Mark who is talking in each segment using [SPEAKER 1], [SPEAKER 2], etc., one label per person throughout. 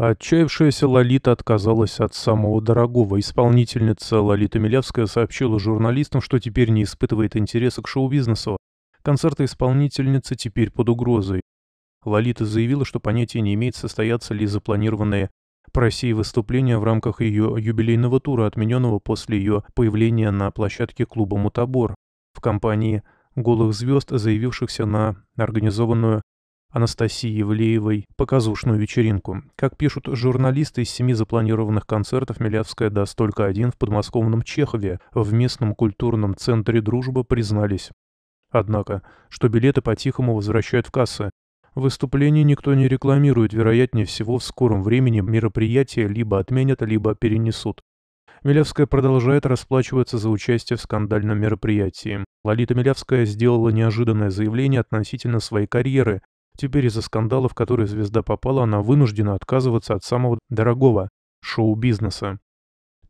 [SPEAKER 1] Отчаявшаяся Лолита отказалась от самого дорогого. Исполнительница Лолита Милявская сообщила журналистам, что теперь не испытывает интереса к шоу-бизнесу. Концерты исполнительницы теперь под угрозой. Лолита заявила, что понятия не имеет, состоятся ли запланированные по России выступления в рамках ее юбилейного тура, отмененного после ее появления на площадке клуба «Мутабор» в компании голых звезд, заявившихся на организованную Анастасии Евлеевой показушную вечеринку. Как пишут журналисты, из семи запланированных концертов Милявская даст только один в подмосковном Чехове. В местном культурном центре «Дружба» признались. Однако, что билеты по-тихому возвращают в кассы. Выступление никто не рекламирует, вероятнее всего в скором времени мероприятие либо отменят, либо перенесут. Милявская продолжает расплачиваться за участие в скандальном мероприятии. Лолита Милявская сделала неожиданное заявление относительно своей карьеры, Теперь из-за скандала, в который звезда попала, она вынуждена отказываться от самого дорогого – шоу-бизнеса.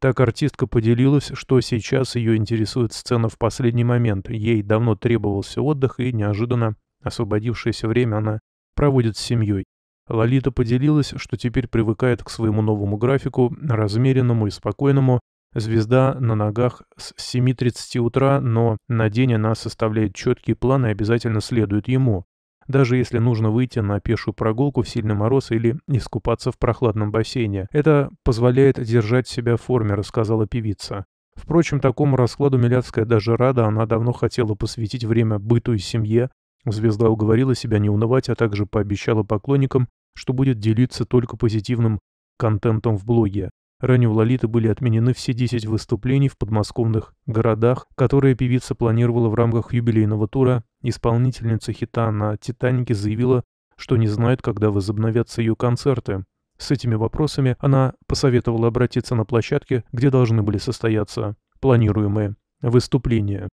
[SPEAKER 1] Так артистка поделилась, что сейчас ее интересует сцена в последний момент. Ей давно требовался отдых, и неожиданно освободившееся время она проводит с семьей. Лолита поделилась, что теперь привыкает к своему новому графику, размеренному и спокойному. Звезда на ногах с 7.30 утра, но на день она составляет четкие планы и обязательно следует ему даже если нужно выйти на пешую прогулку в сильный мороз или искупаться в прохладном бассейне. Это позволяет держать себя в форме, рассказала певица. Впрочем, такому раскладу Миляцкая даже рада, она давно хотела посвятить время быту и семье. Звезда уговорила себя не унывать, а также пообещала поклонникам, что будет делиться только позитивным контентом в блоге. Ранее у Лолиты были отменены все 10 выступлений в подмосковных городах, которые певица планировала в рамках юбилейного тура. Исполнительница хита на «Титанике» заявила, что не знает, когда возобновятся ее концерты. С этими вопросами она посоветовала обратиться на площадке, где должны были состояться планируемые выступления.